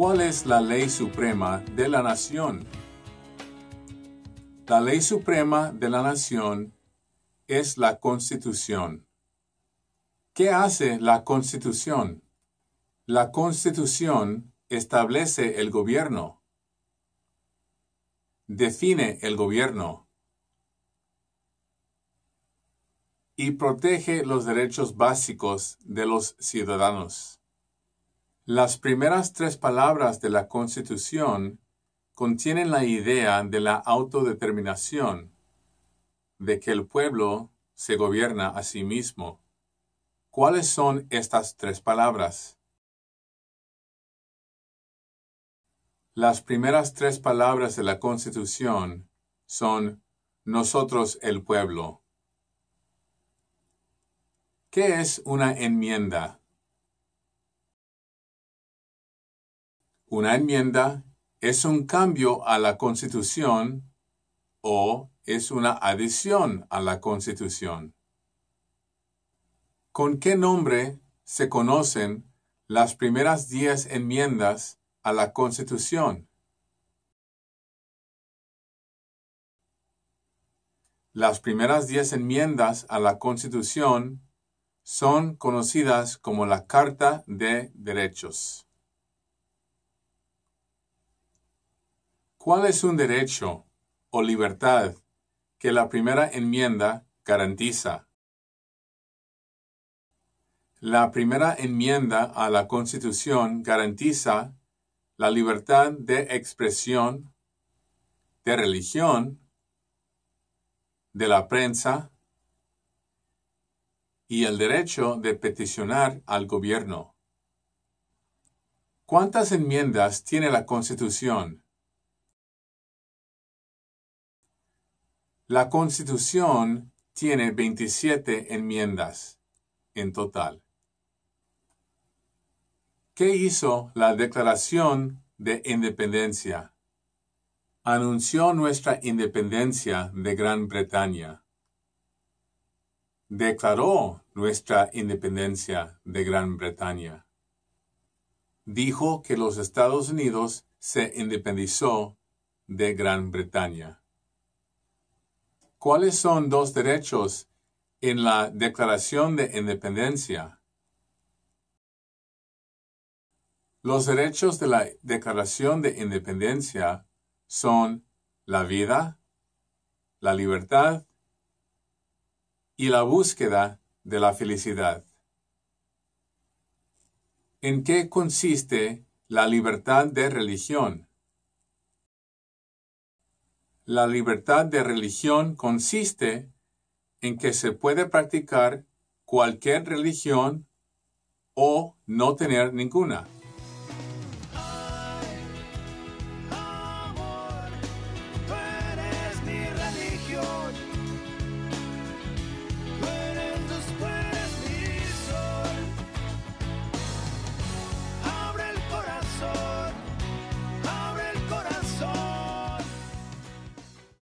¿Cuál es la ley suprema de la nación? La ley suprema de la nación es la Constitución. ¿Qué hace la Constitución? La Constitución establece el gobierno. Define el gobierno. Y protege los derechos básicos de los ciudadanos. Las primeras tres palabras de la Constitución contienen la idea de la autodeterminación, de que el pueblo se gobierna a sí mismo. ¿Cuáles son estas tres palabras? Las primeras tres palabras de la Constitución son nosotros el pueblo. ¿Qué es una enmienda? Una enmienda es un cambio a la Constitución o es una adición a la Constitución. ¿Con qué nombre se conocen las primeras diez enmiendas a la Constitución? Las primeras diez enmiendas a la Constitución son conocidas como la Carta de Derechos. ¿Cuál es un derecho o libertad que la primera enmienda garantiza? La primera enmienda a la Constitución garantiza la libertad de expresión, de religión, de la prensa y el derecho de peticionar al gobierno. ¿Cuántas enmiendas tiene la Constitución? La Constitución tiene 27 enmiendas en total. ¿Qué hizo la Declaración de Independencia? Anunció nuestra independencia de Gran Bretaña. Declaró nuestra independencia de Gran Bretaña. Dijo que los Estados Unidos se independizó de Gran Bretaña. ¿Cuáles son dos derechos en la Declaración de Independencia? Los derechos de la Declaración de Independencia son la vida, la libertad y la búsqueda de la felicidad. ¿En qué consiste la libertad de religión? La libertad de religión consiste en que se puede practicar cualquier religión o no tener ninguna.